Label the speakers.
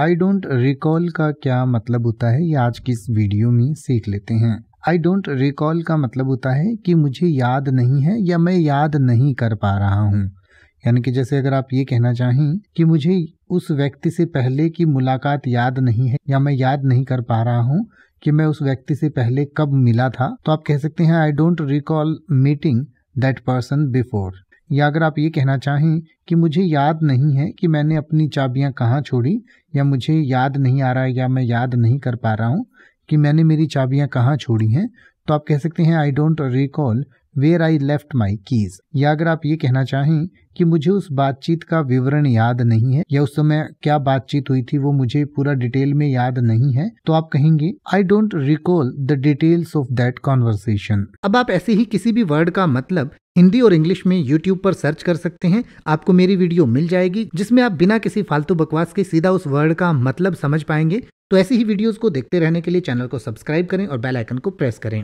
Speaker 1: I don't recall का क्या मतलब होता है ये आज की इस वीडियो में सीख लेते हैं आई डोंट रिकॉल का मतलब होता है कि मुझे याद नहीं है या मैं याद नहीं कर पा रहा हूँ यानी कि जैसे अगर आप ये कहना चाहें कि मुझे उस व्यक्ति से पहले की मुलाकात याद नहीं है या मैं याद नहीं कर पा रहा हूँ कि मैं उस व्यक्ति से पहले कब मिला था तो आप कह सकते हैं I don't recall meeting that person before या अगर आप ये कहना चाहें कि मुझे याद नहीं है कि मैंने अपनी चाबियां कहाँ छोड़ी या मुझे याद नहीं आ रहा है या मैं याद नहीं कर पा रहा हूँ कि मैंने मेरी चाबियां कहाँ छोड़ी हैं तो आप कह सकते हैं I don't recall where I left my keys या अगर आप ये कहना चाहें कि मुझे उस बातचीत का विवरण याद नहीं है या उस समय क्या बातचीत हुई थी वो मुझे पूरा डिटेल में याद नहीं है तो आप कहेंगे I don't recall the details of that conversation अब आप ऐसे ही किसी भी वर्ड का मतलब हिंदी और इंग्लिश में यूट्यूब पर सर्च कर सकते हैं आपको मेरी वीडियो मिल जाएगी जिसमें आप बिना किसी फालतू बकवास के सीधा उस वर्ड का मतलब समझ पाएंगे तो ऐसी ही वीडियोस को देखते रहने के लिए चैनल को सब्सक्राइब करें और बेल आइकन को प्रेस करें